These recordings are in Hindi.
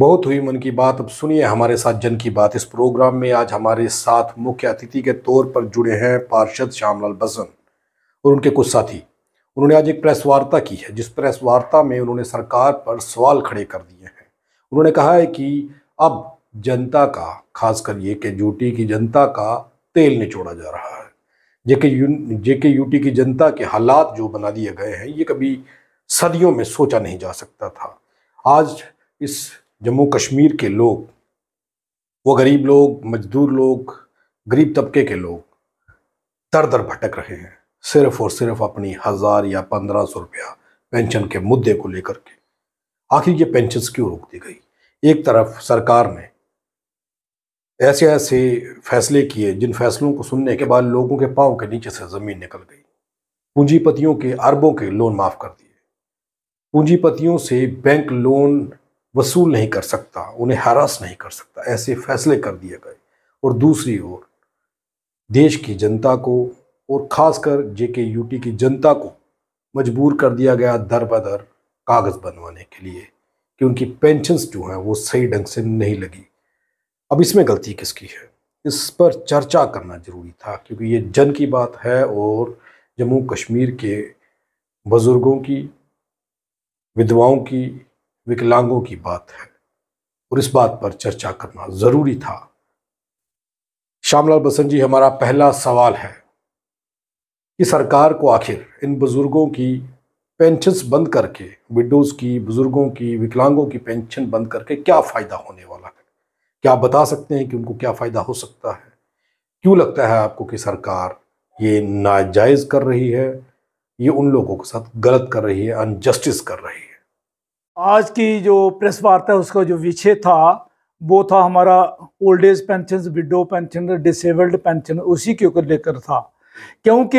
बहुत हुई मन की बात अब सुनिए हमारे साथ जन की बात इस प्रोग्राम में आज हमारे साथ मुख्य अतिथि के तौर पर जुड़े हैं पार्षद श्यामलाल बसन और उनके कुछ साथी उन्होंने आज एक प्रेस वार्ता की है जिस प्रेस वार्ता में उन्होंने सरकार पर सवाल खड़े कर दिए हैं उन्होंने कहा है कि अब जनता का खासकर ये के यूटी की जनता का तेल निचोड़ा जा रहा है जेके यू जेके यूटी की जनता के हालात जो बना दिए गए हैं ये कभी सदियों में सोचा नहीं जा सकता था आज इस जम्मू कश्मीर के लोग वो गरीब लोग मजदूर लोग गरीब तबके के लोग दर दर भटक रहे हैं सिर्फ और सिर्फ अपनी हज़ार या पंद्रह सौ रुपया पेंशन के मुद्दे को लेकर के आखिर ये पेंशन क्यों रोक दी गई एक तरफ सरकार ने ऐसे ऐसे फैसले किए जिन फैसलों को सुनने के बाद लोगों के पाँव के नीचे से ज़मीन निकल गई पूंजीपतियों के अरबों के लोन माफ़ कर दिए पूंजीपतियों से बैंक लोन वसूल नहीं कर सकता उन्हें हरास नहीं कर सकता ऐसे फैसले कर दिए गए और दूसरी ओर देश की जनता को और ख़ासकर जेके यूटी की जनता को मजबूर कर दिया गया दर बदर कागज़ बनवाने के लिए कि उनकी पेंशन्स जो हैं वो सही ढंग से नहीं लगी अब इसमें गलती किसकी है इस पर चर्चा करना ज़रूरी था क्योंकि ये जन की बात है और जम्मू कश्मीर के बुज़ुर्गों की विधवाओं की विकलांगों की बात है और इस बात पर चर्चा करना ज़रूरी था श्यामलाल बसंत जी हमारा पहला सवाल है कि सरकार को आखिर इन बुज़ुर्गों की पेंशन बंद करके विडोज़ की बुज़ुर्गों की विकलांगों की पेंशन बंद करके क्या फ़ायदा होने वाला है क्या आप बता सकते हैं कि उनको क्या फ़ायदा हो सकता है क्यों लगता है आपको कि सरकार ये नाजायज़ कर रही है ये उन लोगों के साथ गलत कर रही है अनजस्टिस कर रही है आज की जो प्रेस वार्ता है उसका जो विषय था वो था हमारा old age pension widow pension disabled pension उसी के ऊपर लेकर था क्योंकि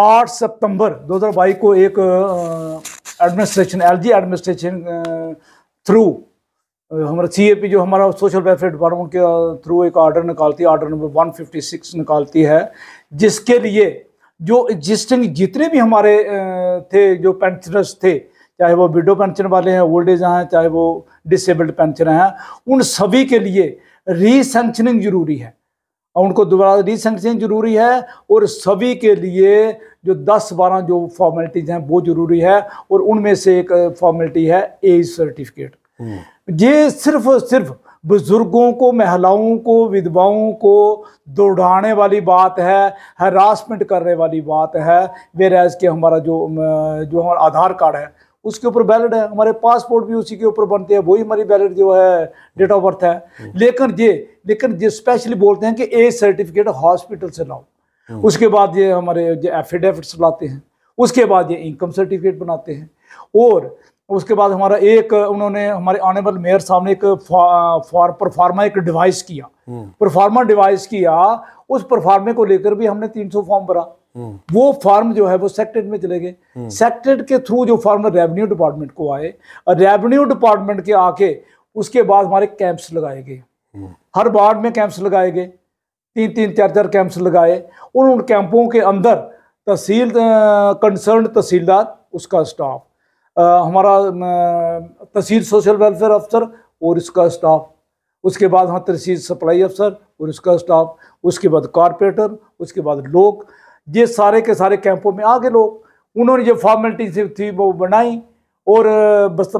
8 सितंबर 2022 को एक एडमिनिस्ट्रेशन एलजी एडमिनिस्ट्रेशन थ्रू हमारा सीएपी जो हमारा सोशल वेलफेयर डिपार्टमेंट के थ्रू एक ऑर्डर निकालती है ऑर्डर नंबर 156 निकालती है जिसके लिए जो एग्जिस्टिंग जितने भी हमारे थे जो पेंशनर्स थे चाहे वो विडो पेंशन वाले हैं ओल्ड एज हैं चाहे वो डिसेबल्ड पेंशन हैं उन सभी के लिए रीसेंक्शनिंग जरूरी है और उनको दोबारा रीसेंक्शनिंग जरूरी है और सभी के लिए जो 10-12 जो फॉर्मेलिटीज़ हैं वो जरूरी है और उनमें से एक फॉर्मेलिटी है एज सर्टिफिकेट हम्म। ये सिर्फ सिर्फ बुजुर्गों को महिलाओं को विधवाओं को दौड़ाने वाली बात है हरासमेंट करने वाली बात है वेर एज के हमारा जो जो हमारा आधार कार्ड है उसके ऊपर बैलेट है हमारे पासपोर्ट भी उसी के ऊपर बनते हैं वही हमारी बैलेट जो है डेट ऑफ बर्थ है हम्म। लेकिन ये लेकिन ये स्पेशली बोलते हैं कि ए सर्टिफिकेट हॉस्पिटल से लाओ हम्म। उसके बाद ये हमारे जो एफिडेविट्स लाते हैं उसके बाद ये इनकम सर्टिफिकेट बनाते हैं और उसके बाद हमारा एक उन्होंने हमारे ऑनेबल मेयर सामने एक फॉर परफार्मा एक डिवाइस किया परफार्मा हम्म। डिवाइस किया उस परफार्मे को लेकर भी हमने 300 फॉर्म भरा वो फॉर्म जो है वो सेक्रेट में चले गए सेक्रेट के थ्रू जो फॉर्म रेवेन्यू डिपार्टमेंट को आए और रेवेन्यू डिपार्टमेंट के आके उसके बाद हमारे कैंप्स लगाए गए हर वार्ड में कैंप्स लगाए गए तीन तीन चार चार कैंप्स लगाए उन उन कैंपों के अंदर तहसील कंसर्न तहसीलदार उसका स्टाफ हमारा तहसील सोशल वेलफेयर अफसर और इसका स्टाफ उसके बाद हाँ तहसील सप्लाई अफसर और इसका स्टाफ उसके बाद कारपोरेटर उसके बाद लोग ये सारे के सारे कैंपों में आ गए लोग उन्होंने जो फॉर्मेलिटी थी वो बनाई और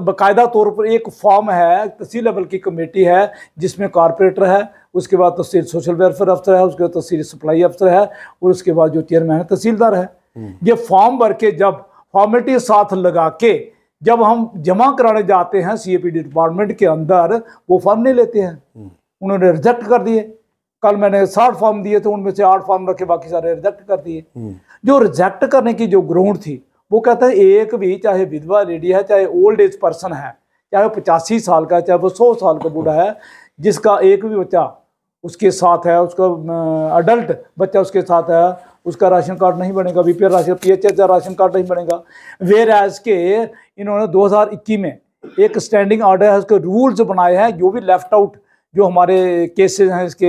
बाकायदा तौर पर एक फॉर्म है तहसील लेवल की कमेटी है जिसमें कॉरपोरेटर है उसके बाद तहसील सोशल वेलफेयर अफसर है उसके बाद तहसील सप्लाई अफसर है और उसके बाद जो चेयरमैन है तहसीलदार है हम्म। ये फॉर्म भर के जब फॉर्मेलिटी साथ लगा के जब हम जमा कराने जाते हैं सी डिपार्टमेंट के अंदर वो फॉर्म नहीं लेते हैं हम्म। उन्होंने रिजेक्ट कर दिए कल मैंने साठ फॉर्म दिए थे उनमें से आठ फॉर्म रखे बाकी सारे रिजेक्ट कर दिए हम्म। जो रिजेक्ट करने की जो ग्राउंड थी वो कहता है एक भी चाहे विधवा लेडी है चाहे ओल्ड एज पर्सन है चाहे वो पचासी साल का चाहे वो सौ साल का बूढ़ा है जिसका एक भी बच्चा उसके साथ है उसका अडल्ट बच्चा उसके साथ है उसका राशन कार्ड नहीं बनेगा बीपीएल राशन पी का राशन कार्ड नहीं बनेगा वेर एज के इन्होंने 2021 में एक स्टैंडिंग ऑर्डर है उसके रूल्स बनाए हैं जो भी लेफ्ट आउट जो हमारे केसेस हैं इसके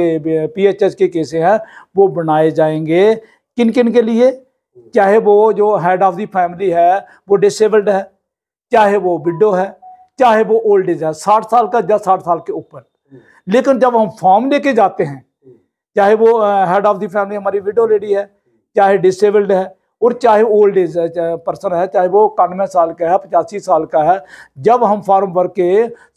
एच के केसेस हैं वो बनाए जाएंगे किन किन के लिए चाहे वो जो हेड ऑफ दी फैमिली है वो डिसेबल्ड है चाहे वो विडो है चाहे वो ओल्ड एज है साठ साल का या साठ साल के ऊपर लेकिन जब हम फॉर्म लेके जाते हैं चाहे वो हेड ऑफ दी फैमिली हमारी विडो लेडी है चाहे डिसेबल्ड है और चाहे ओल्ड एज पर्सन है चाहे वो इक्यानवे साल का है पचासी साल का है जब हम फॉर्म भर के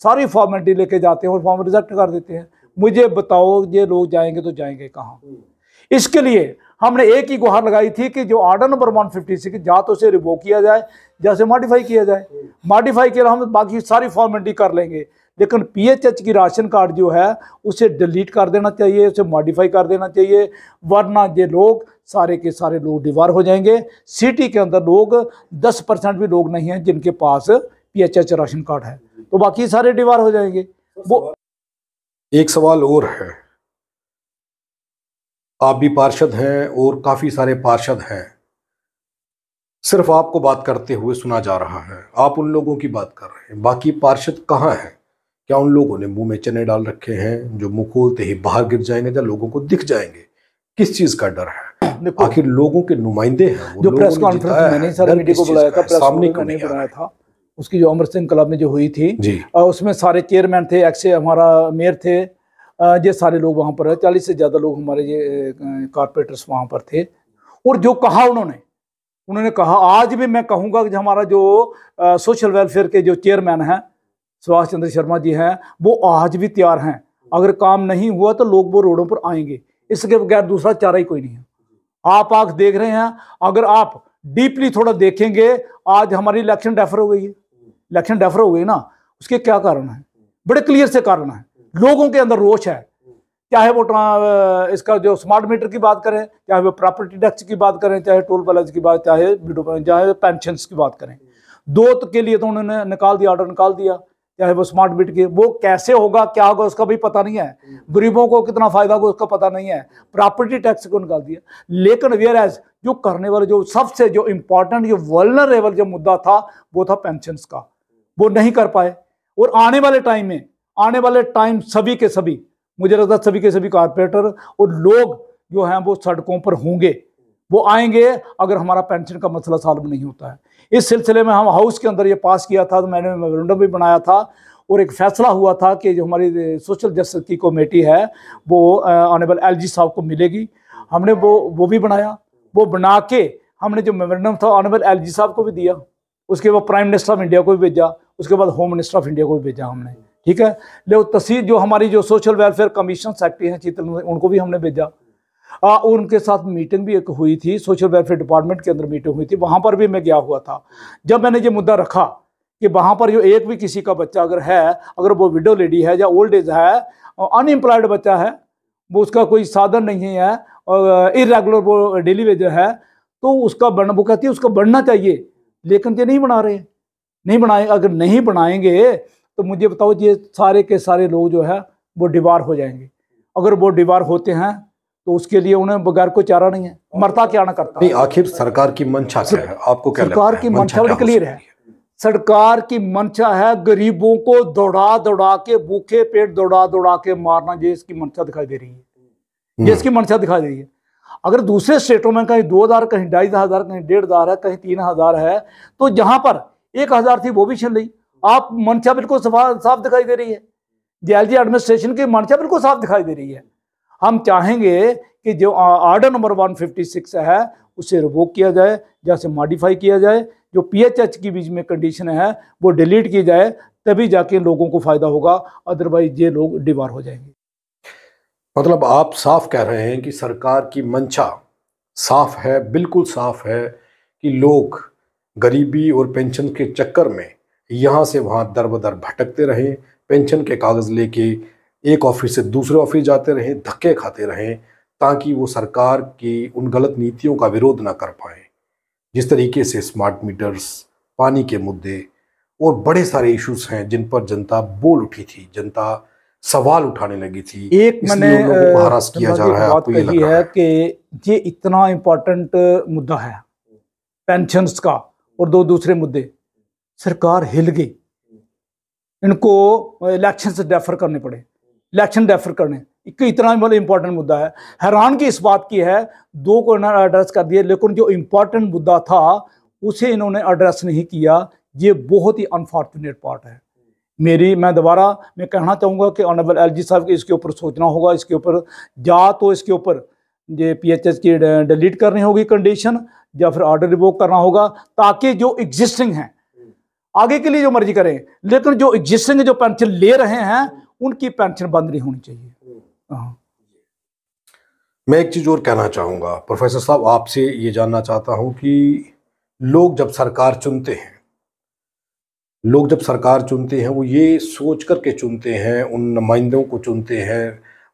सारी फॉर्मेलिटी लेके जाते हैं और फॉर्म रिजेक्ट कर देते हैं मुझे बताओ ये लोग जाएंगे तो जाएंगे कहाँ हम्म। इसके लिए हमने एक ही गुहार लगाई थी कि जो order number one fifty six या तो उसे रिवो किया जाए या उसे मॉडिफाई किया जाए मॉडिफाई हम्म। किया हम बाकी सारी फॉर्मेलिटी कर लेंगे लेकिन पीएचएच की राशन कार्ड जो है उसे डिलीट कर देना चाहिए उसे मॉडिफाई कर देना चाहिए वरना ये लोग सारे के सारे लोग डिवार हो जाएंगे सिटी के अंदर लोग दस परसेंट भी लोग नहीं हैं जिनके पास पीएचएच राशन कार्ड है तो बाकी सारे डिवार हो जाएंगे वो एक सवाल और है आप भी पार्षद हैं और काफ़ी सारे पार्षद हैं सिर्फ आपको बात करते हुए सुना जा रहा है आप उन लोगों की बात कर रहे हैं बाकी पार्षद कहाँ हैं क्या उन लोगों ने मुंह में चने डाल रखे हैं जो मुंह खोलते ही बाहर गिर जाएंगे या लोगों को दिख जाएंगे किस चीज़ का डर है आखिर लोगों के नुमाइंदे हैं जो प्रेस कॉन्फ्रेंस मैंने सर मीडिया को बुलाया था प्रेस कॉन्फ्रेंस मैंने बुलाया था उसकी जो अमृत सिंह क्लब में जो हुई थी उसमें सारे चेयरमैन थे एक्स हमारा मेयर थे ये सारे लोग वहाँ पर चालीस से ज़्यादा लोग हमारे ये कारपोरेटर्स वहाँ पर थे और जो कहा उन्होंने उन्होंने कहा आज भी मैं कहूँगा कि हमारा जो आ, सोशल वेलफेयर के जो चेयरमैन हैं सुभाष चंद्र शर्मा जी हैं वो आज भी तैयार हैं अगर काम नहीं हुआ तो लोग वो रोडों पर आएंगे इसके बगैर दूसरा चारा ही कोई नहीं है आप आंख देख रहे हैं अगर आप डीपली थोड़ा देखेंगे आज हमारी इलेक्शन डेफर हो गई है इलेक्शन डेफर हो गई ना उसके क्या कारण है बड़े क्लियर से कारण है लोगों के अंदर रोष है चाहे वो इसका जो स्मार्ट मीटर की बात करें चाहे वो प्रॉपर्टी टैक्स की बात करें चाहे टोल प्लाज की बात चाहे चाहे पेंशन की बात करें दो तो के लिए तो उन्होंने निकाल दिया ऑर्डर निकाल दिया चाहे वो स्मार्ट बिट की वो कैसे होगा क्या होगा उसका भी पता नहीं है गरीबों को कितना फायदा होगा उसका पता नहीं है प्रॉपर्टी टैक्स को निकाल दिया लेकिन वेयर एज जो करने वाले जो सबसे जो इम्पोर्टेंट जो वर्नरेबल जो मुद्दा था वो था पेंशन का वो नहीं कर पाए और आने वाले टाइम में आने वाले टाइम सभी के सभी मुझे लगता सभी के सभी कारपोरेटर और लोग जो हैं वो सड़कों पर होंगे वो आएंगे अगर हमारा पेंशन का मसला सॉल्व नहीं होता है इस सिलसिले में हम हाउस के अंदर ये पास किया था तो मैंने मेमोरेंडम भी बनाया था और एक फैसला हुआ था कि जो हमारी सोशल जस्टिस की कमेटी है वो ऑनेबल एल जी साहब को मिलेगी हमने वो वो भी बनाया वो बना के हमने जो मेमोरेंडम था ऑनेबल एल जी साहब को भी दिया उसके बाद प्राइम मिनिस्टर ऑफ इंडिया को भी भेजा उसके बाद होम मिनिस्टर ऑफ इंडिया को भी भेजा हमने ठीक है ले तस्वीर जो हमारी जो सोशल वेलफेयर कमीशन सेक्रेटरी हैं चीतल उनको भी हमने भेजा और उनके साथ मीटिंग भी एक हुई थी सोशल वेलफेयर डिपार्टमेंट के अंदर मीटिंग हुई थी वहाँ पर भी मैं गया हुआ था जब मैंने ये मुद्दा रखा कि वहाँ पर जो एक भी किसी का बच्चा अगर है अगर वो विडो लेडी है या ओल्ड एज है अनएम्प्लॉयड बच्चा है वो उसका कोई साधन नहीं है और इरेगुलर वो डेली वेज है तो उसका बन वो कहती है उसका बढ़ना चाहिए लेकिन ये नहीं बना रहे नहीं बनाए अगर नहीं बनाएंगे तो मुझे बताओ ये सारे के सारे लोग जो है वो डिवार हो जाएंगे अगर वो डिवार होते हैं तो उसके लिए उन्हें बगैर कोई चारा नहीं है मरता क्या ना करता नहीं आखिर सरकार की मंशा क्या है आपको क्या सरकार की मंशा बड़ी क्लियर है सरकार की मंशा है गरीबों को दौड़ा दौड़ा के भूखे पेट दौड़ा दौड़ा के मारना ये इसकी मंशा दिखाई दे रही है ये हम्म। इसकी मंशा दिखाई दे रही है अगर दूसरे स्टेटों में कहीं दो हज़ार कहीं ढाई हज़ार कहीं डेढ़ हज़ार है कहीं तीन हज़ार है तो जहां पर एक हज़ार थी वो भी छीन ली आप मंशा बिल्कुल साफ दिखाई दे रही है जे एडमिनिस्ट्रेशन की मंशा बिल्कुल साफ दिखाई दे रही है हम चाहेंगे कि जो आर्डर नंबर 156 है उसे रिवोक किया जाए जैसे मॉडिफाई किया जाए जो पीएचएच के बीच में कंडीशन है वो डिलीट की जाए तभी जाके लोगों को फ़ायदा होगा अदरवाइज ये लोग डिवार हो जाएंगे मतलब आप साफ कह रहे हैं कि सरकार की मंशा साफ है बिल्कुल साफ है कि लोग गरीबी और पेंशन के चक्कर में यहाँ से वहाँ दर बदर भटकते रहें पेंशन के कागज़ लेके एक ऑफिस से दूसरे ऑफिस जाते रहें धक्के खाते रहें ताकि वो सरकार की उन गलत नीतियों का विरोध ना कर पाए जिस तरीके से स्मार्ट मीटर्स पानी के मुद्दे और बड़े सारे इश्यूज हैं जिन पर जनता बोल उठी थी जनता सवाल उठाने लगी थी एक मैंने किया जा रहा है बात कही है, है कि ये इतना इम्पोर्टेंट मुद्दा है पेंशन का और दो दूसरे मुद्दे सरकार हिल गई इनको इलेक्शन से डेफर करने पड़े इलेक्शन रेफर करने एक इतना मतलब इंपॉर्टेंट मुद्दा है हैरान की इस बात की है दो को इन्होंने एड्रेस कर दिया लेकिन जो इम्पोर्टेंट मुद्दा था उसे इन्होंने एड्रेस नहीं किया ये बहुत ही अनफॉर्चुनेट पार्ट है मेरी मैं दोबारा मैं कहना चाहूँगा कि ऑनरेबल एल जी साहब के इसके ऊपर सोचना होगा इसके ऊपर या तो इसके ऊपर ये पी एच एस की डिलीट करनी होगी कंडीशन या फिर ऑर्डर रिवोक करना होगा ताकि जो एग्जिस्टिंग हैं आगे के लिए जो मर्जी करें लेकिन जो एग्जिस्टिंग जो पेंशन ले रहे हैं उनकी पेंशन बंद नहीं होनी चाहिए हम्म। हाँ। मैं एक चीज़ और कहना चाहूँगा प्रोफेसर साहब आपसे ये जानना चाहता हूँ कि लोग जब सरकार चुनते हैं लोग जब सरकार चुनते हैं वो ये सोच करके चुनते हैं उन नुमाइंदों को चुनते हैं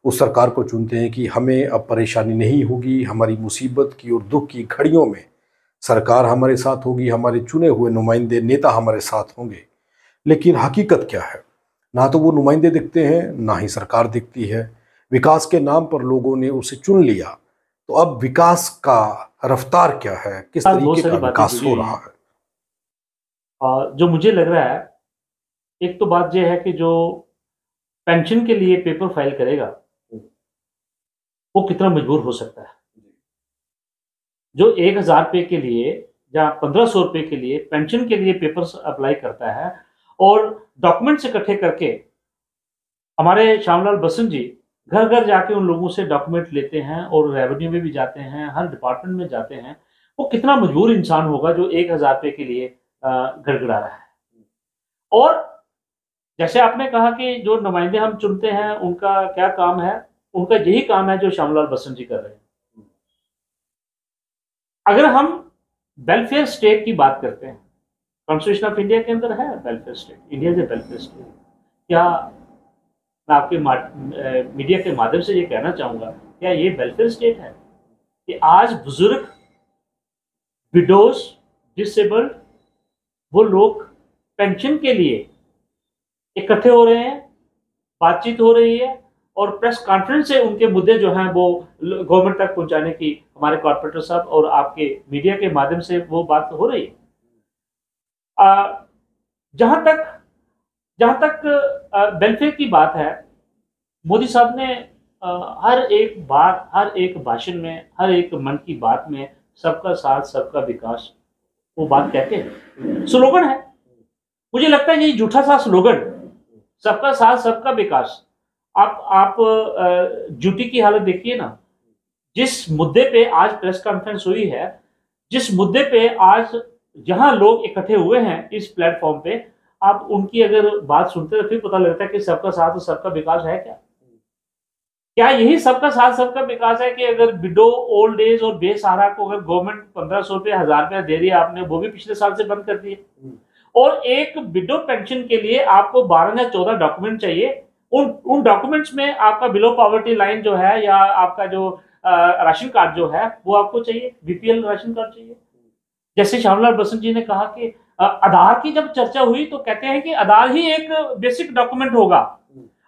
उस सरकार को चुनते हैं कि हमें अब परेशानी नहीं होगी हमारी मुसीबत की और दुख की घड़ियों में सरकार हमारे साथ होगी हमारे चुने हुए नुमाइंदे नेता हमारे साथ होंगे लेकिन हकीकत क्या है ना तो वो नुमाइंदे दिखते हैं ना ही सरकार दिखती है विकास के नाम पर लोगों ने उसे चुन लिया तो अब विकास का रफ्तार क्या है किस हाँ, तरीके का विकास हो रहा है जो मुझे लग रहा है एक तो बात यह है कि जो पेंशन के लिए पेपर फाइल करेगा वो कितना मजबूर हो सकता है जो एक हजार रुपये के लिए या पंद्रह सौ रुपये के लिए पेंशन के लिए पेपर अप्लाई करता है और डॉक्यूमेंट्स इकट्ठे करके हमारे श्यामलाल बसंत जी घर घर जाके उन लोगों से डॉक्यूमेंट लेते हैं और रेवेन्यू में भी जाते हैं हर डिपार्टमेंट में जाते हैं वो कितना मजबूर इंसान होगा जो एक हजार रुपये के लिए गड़गड़ा रहा है और जैसे आपने कहा कि जो नुमाइंदे हम चुनते हैं उनका क्या काम है उनका यही काम है जो श्यामलाल बसंत जी कर रहे हैं अगर हम वेलफेयर स्टेट की बात करते हैं कॉन्स्टिट्यूशन ऑफ इंडिया के अंदर है welfare state India is a welfare state क्या मैं आपके मीडिया के माध्यम से ये कहना चाहूँगा क्या ये वेलफेयर स्टेट है कि आज बुजुर्ग विडोज डिसेबल्ड वो लोग पेंशन के लिए इकट्ठे हो रहे हैं बातचीत हो रही है और प्रेस कॉन्फ्रेंस से उनके मुद्दे जो हैं वो गवर्नमेंट तक पहुंचाने की हमारे कॉरपोरेटर साहब और आपके मीडिया के माध्यम से वो बात हो रही है जहां तक जहां तक वेलफेयर की बात है मोदी साहब ने हर एक बात हर एक भाषण में हर एक मन की बात में सबका साथ सबका विकास वो बात कहते हैं स्लोगन है मुझे लगता है ये जूठा सा स्लोगन सबका साथ सबका विकास आप आप जूटी की हालत देखिए ना जिस मुद्दे पे आज प्रेस कॉन्फ्रेंस हुई है जिस मुद्दे पे आज जहां लोग इकट्ठे हुए हैं इस प्लेटफॉर्म पे आप उनकी अगर बात सुनते तो फिर पता लगता है कि सबका साथ और सबका विकास है क्या क्या यही सबका साथ सबका विकास है कि अगर विडो ओल्ड एज और बेसहारा को अगर गवर्नमेंट पंद्रह सौ रुपये हजार रुपया दे रही है आपने वो भी पिछले साल से बंद कर दिए हम्म। और एक विडो पेंशन के लिए आपको बारह या चौदह डॉक्यूमेंट चाहिए उन उन डॉक्यूमेंट्स में आपका बिलो पॉवर्टी लाइन जो है या आपका जो राशन कार्ड जो है वो आपको चाहिए बीपीएल राशन कार्ड चाहिए जैसे श्यामलाल बसंत जी ने कहा कि आधार की जब चर्चा हुई तो कहते हैं कि आधार ही एक बेसिक डॉक्यूमेंट होगा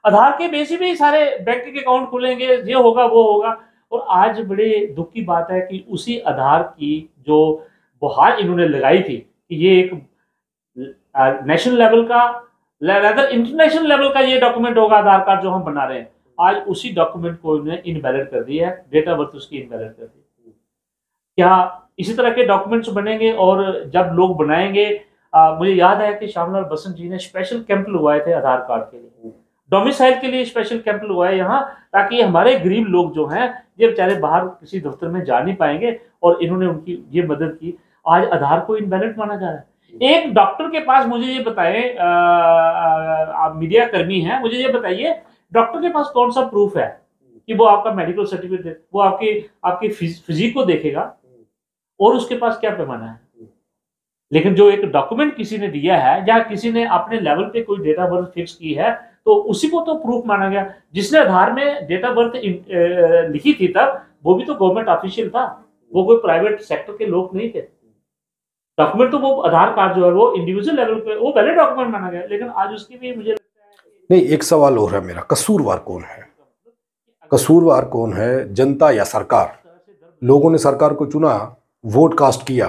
आधार के बेसिस ही सारे बैंक के अकाउंट खुलेंगे ये होगा वो होगा और आज बड़े दुख की बात है कि उसी आधार की जो बुहार इन्होंने लगाई थी कि ये एक नेशनल लेवल का रेदर इंटरनेशनल लेवल का ये डॉक्यूमेंट होगा आधार कार्ड जो हम बना रहे हैं आज उसी डॉक्यूमेंट को इन्होंने इनवैलिड कर दिया है डेट ऑफ बर्थ उसकी इनवैलिड कर दी क्या इसी तरह के डॉक्यूमेंट्स बनेंगे और जब लोग बनाएंगे आ, मुझे याद है कि श्यामलाल बसंत जी ने स्पेशल कैंप लगवाए थे आधार कार्ड के लिए डोमिसाइल के लिए स्पेशल कैंप लगवाए यहाँ ताकि हमारे गरीब लोग जो हैं ये बेचारे बाहर किसी दफ्तर में जा नहीं पाएंगे और इन्होंने उनकी ये मदद की आज आधार को इनवैलिड माना जा रहा है एक डॉक्टर के पास मुझे ये बताएं आप मीडिया कर्मी हैं मुझे ये बताइए डॉक्टर के पास कौन सा प्रूफ है कि वो आपका मेडिकल सर्टिफिकेट वो आपकी आपकी फिजिक को देखेगा और उसके पास क्या पैमाना है लेकिन जो एक डॉक्यूमेंट किसी ने दिया है या किसी ने अपने लेवल पे कोई ऑफ बर्थ फिक्स की है तो उसी को तो प्रूफ माना गया जिसने आधार में डेट ऑफ बर्थ लिखी थी तब वो भी तो गवर्नमेंट ऑफिशियल था वो कोई प्राइवेट सेक्टर के लोग नहीं थे डॉक्यूमेंट तो वो आधार कार्ड जो है वो इंडिविजुअल लेवल पे वो पहले डॉक्यूमेंट माना गया लेकिन आज उसकी भी मुझे नहीं एक सवाल और है मेरा कसूरवार कौन है कसूरवार कौन है जनता या सरकार लोगों ने सरकार को चुना वोट कास्ट किया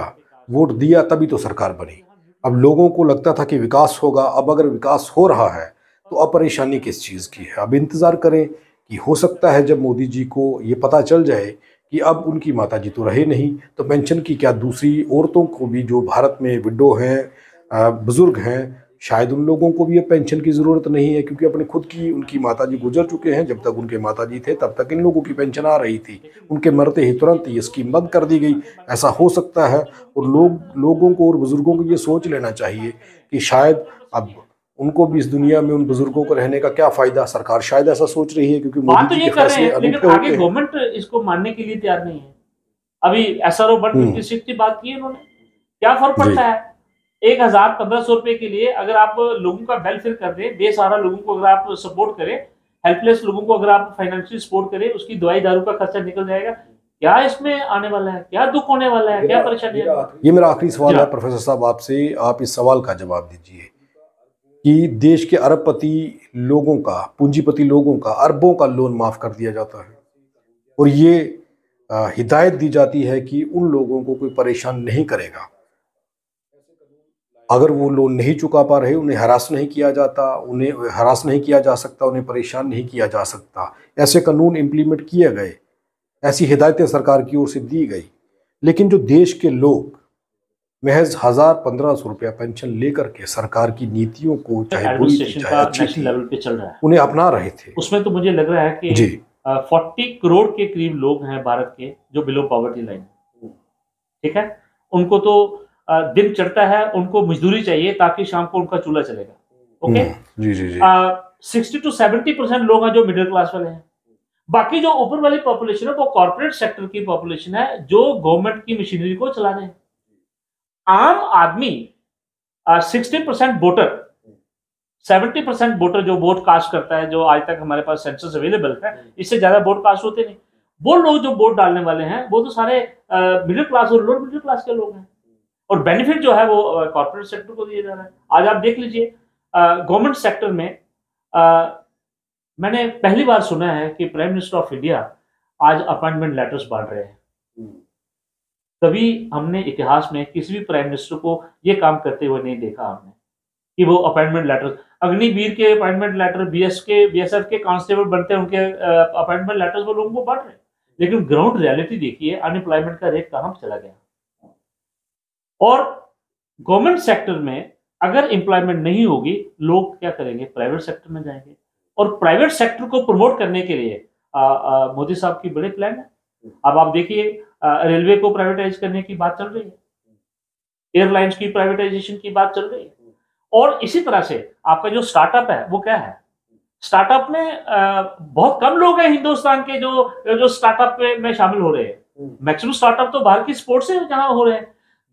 वोट दिया तभी तो सरकार बनी अब लोगों को लगता था कि विकास होगा अब अगर विकास हो रहा है तो अब परेशानी किस चीज़ की है अब इंतज़ार करें कि हो सकता है जब मोदी जी को ये पता चल जाए कि अब उनकी माता जी तो रहे नहीं तो पेंशन की क्या दूसरी औरतों को भी जो भारत में विडो हैं बुज़ुर्ग हैं शायद उन लोगों को भी अब पेंशन की ज़रूरत नहीं है क्योंकि अपने खुद की उनकी माताजी गुजर चुके हैं जब तक उनके माताजी थे तब तक इन लोगों की पेंशन आ रही थी उनके मरते ही तुरंत ये स्कीम बंद कर दी गई ऐसा हो सकता है और लोग लोगों को और बुज़ुर्गों को ये सोच लेना चाहिए कि शायद अब उनको भी इस दुनिया में उन बुजुर्गों को रहने का क्या फायदा सरकार शायद ऐसा सोच रही है क्योंकि मोदी तो ये कर रहे हैं लेकिन आगे गवर्नमेंट इसको मानने के लिए तैयार नहीं है अभी एस आर ओ बट की बात की है उन्होंने क्या फर्क पड़ता है एक हजार पंद्रह सौ रुपए के लिए अगर आप लोगों का वेलफेयर कर दें बेसहारा लोगों को अगर आप सपोर्ट करें हेल्पलेस लोगों को अगर आप फाइनेंशियली सपोर्ट करें उसकी दवाई दारू का खर्चा निकल जाएगा क्या इसमें आने वाला है क्या दुख होने वाला है क्या परेशानी है ये मेरा आखिरी सवाल है हाँ। प्रोफेसर साहब आपसे आप इस सवाल का जवाब दीजिए कि देश के अरबपति लोगों का पूंजीपति लोगों का अरबों का लोन माफ़ कर दिया जाता है और ये हिदायत दी जाती है कि उन लोगों को कोई परेशान नहीं करेगा अगर वो लोन नहीं चुका पा रहे उन्हें हरास नहीं किया जाता उन्हें हरास नहीं किया जा सकता उन्हें परेशान नहीं किया जा सकता ऐसे कानून इम्प्लीमेंट किए गए ऐसी हिदायतें सरकार की ओर से दी गई लेकिन जो देश के लोग महज हज़ार पंद्रह सौ रुपया पेंशन लेकर के सरकार की नीतियों को चाहे बुरी चाहे अच्छी थी लेवल पे चल रहा है उन्हें अपना रहे थे उसमें तो मुझे लग रहा है कि जी फोर्टी करोड़ के करीब लोग हैं भारत के जो बिलो पॉवर्टी लाइन ठीक है उनको तो दिन चढ़ता है उनको मजदूरी चाहिए ताकि शाम को उनका चूल्हा चलेगा ओके हम्म, जी जी जी सिक्सटी टू सेवेंटी परसेंट लोग हैं जो मिडिल क्लास वाले हैं बाकी जो ऊपर वाली पॉपुलेशन है वो कॉर्पोरेट सेक्टर की पॉपुलेशन है जो गवर्नमेंट की मशीनरी को चला रहे हैं आम आदमी sixty percent voter seventy percent voter जो वोट कास्ट करता है जो आज तक हमारे पास सेंसस अवेलेबल है इससे ज्यादा वोट कास्ट होते नहीं वो लोग जो वोट डालने वाले हैं वो तो सारे मिडिल क्लास और लोअर मिडिल क्लास के लोग हैं और बेनिफिट जो है वो कॉरपोरेट सेक्टर को दिया जा रहा है आज आप देख लीजिए गवर्नमेंट सेक्टर में आ, मैंने पहली बार सुना है कि प्राइम मिनिस्टर ऑफ इंडिया आज अपॉइंटमेंट लेटर्स बांट रहे हैं कभी हम्म। हमने इतिहास में किसी भी प्राइम मिनिस्टर को ये काम करते हुए नहीं देखा हमने कि वो अपॉइंटमेंट लेटर अग्निवीर के अपॉइंटमेंट लेटर बी एस के बी एस एफ के कांस्टेबल बनते हैं उनके अपॉइंटमेंट लेटर्स वो लोगों को बांट रहे हैं लेकिन ग्राउंड रियलिटी देखिए अनएम्प्लॉयमेंट का रेट कहाँ चला गया और गवर्नमेंट सेक्टर में अगर एम्प्लॉयमेंट नहीं होगी लोग क्या करेंगे प्राइवेट सेक्टर में जाएंगे और प्राइवेट सेक्टर को प्रमोट करने के लिए मोदी साहब की बड़े प्लान है अब आप देखिए रेलवे को प्राइवेटाइज करने की बात चल रही है एयरलाइंस की प्राइवेटाइजेशन की बात चल रही है और इसी तरह से आपका जो स्टार्टअप है वो क्या है स्टार्टअप में बहुत कम लोग हैं हिंदुस्तान के जो जो स्टार्टअप में शामिल हो रहे हैं मैक्सिमम स्टार्टअप तो बाहर की स्पोर्ट्स से जहां हो रहे हैं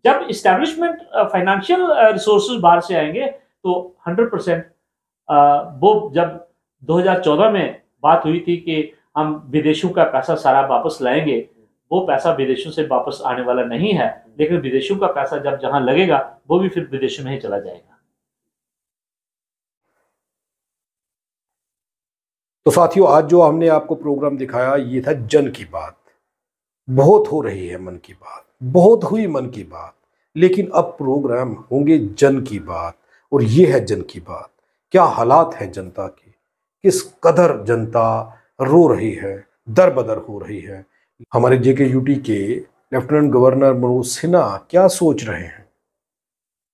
जब इस्टेब्लिशमेंट फाइनेंशियल रिसोर्सेज बाहर से आएंगे तो 100 परसेंट uh, वो जब 2014 में बात हुई थी कि हम विदेशों का पैसा सारा वापस लाएंगे वो पैसा विदेशों से वापस आने वाला नहीं है लेकिन विदेशों का पैसा जब जहां लगेगा वो भी फिर विदेशों में ही चला जाएगा तो साथियों आज जो हमने आपको प्रोग्राम दिखाया ये था जन की बात बहुत हो रही है मन की बात बहुत हुई मन की बात लेकिन अब प्रोग्राम होंगे जन की बात और ये है जन की बात क्या हालात हैं जनता के किस कदर जनता रो रही है दर बदर हो रही है हमारे जेके यूटी के लेफ्टिनेंट गवर्नर मनोज सिन्हा क्या सोच रहे हैं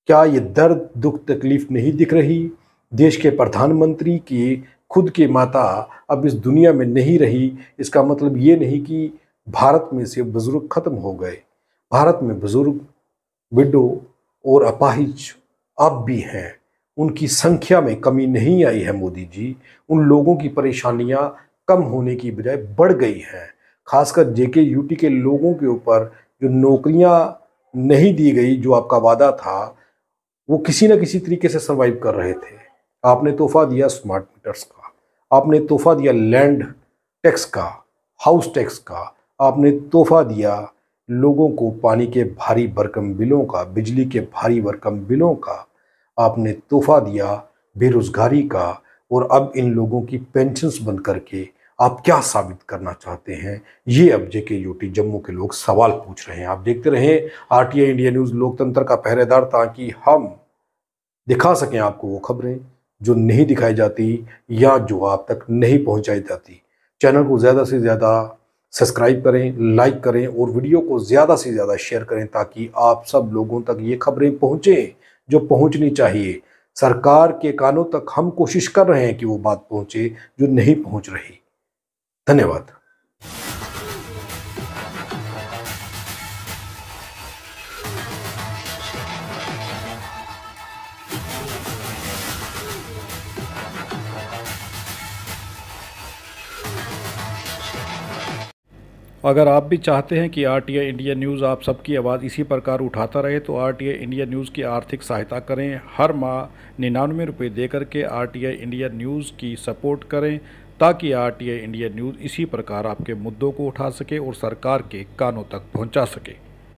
क्या ये दर्द दुख तकलीफ नहीं दिख रही देश के प्रधानमंत्री की खुद के माता अब इस दुनिया में नहीं रही इसका मतलब ये नहीं कि भारत में से बुजुर्ग खत्म हो गए भारत में बुज़ुर्ग विडो और अपाहिज अब भी हैं उनकी संख्या में कमी नहीं आई है मोदी जी उन लोगों की परेशानियां कम होने की बजाय बढ़ गई हैं खासकर जेके यूटी के लोगों के ऊपर जो नौकरियां नहीं दी गई जो आपका वादा था वो किसी न किसी तरीके से सर्वाइव कर रहे थे आपने तोहफा दिया स्मार्ट मीटर्स का आपने तोहफा दिया लैंड टैक्स का हाउस टैक्स का आपने तोहफा दिया लोगों को पानी के भारी भरकम बिलों का बिजली के भारी भरकम बिलों का आपने तोहफा दिया बेरोज़गारी का और अब इन लोगों की पेंशन्स बंद करके आप क्या साबित करना चाहते हैं ये अब जे के यूटी जम्मू के लोग सवाल पूछ रहे हैं आप देखते रहें R T I India news लोकतंत्र का पहरेदार ताकि हम दिखा सकें आपको वो खबरें जो नहीं दिखाई जाती या जो आप तक नहीं पहुंचाई जाती चैनल को ज़्यादा से ज़्यादा सब्सक्राइब करें लाइक करें और वीडियो को ज़्यादा से ज़्यादा शेयर करें ताकि आप सब लोगों तक ये खबरें पहुँचें जो पहुँचनी चाहिए सरकार के कानों तक हम कोशिश कर रहे हैं कि वो बात पहुँचे जो नहीं पहुँच रही धन्यवाद अगर आप भी चाहते हैं कि R T I India news आप सबकी आवाज़ इसी प्रकार उठाता रहे तो R T I India news की आर्थिक सहायता करें हर माह निन्यानवे रुपये दे करके R T I India news की सपोर्ट करें ताकि R T I India news इसी प्रकार आपके मुद्दों को उठा सके और सरकार के कानों तक पहुंचा सके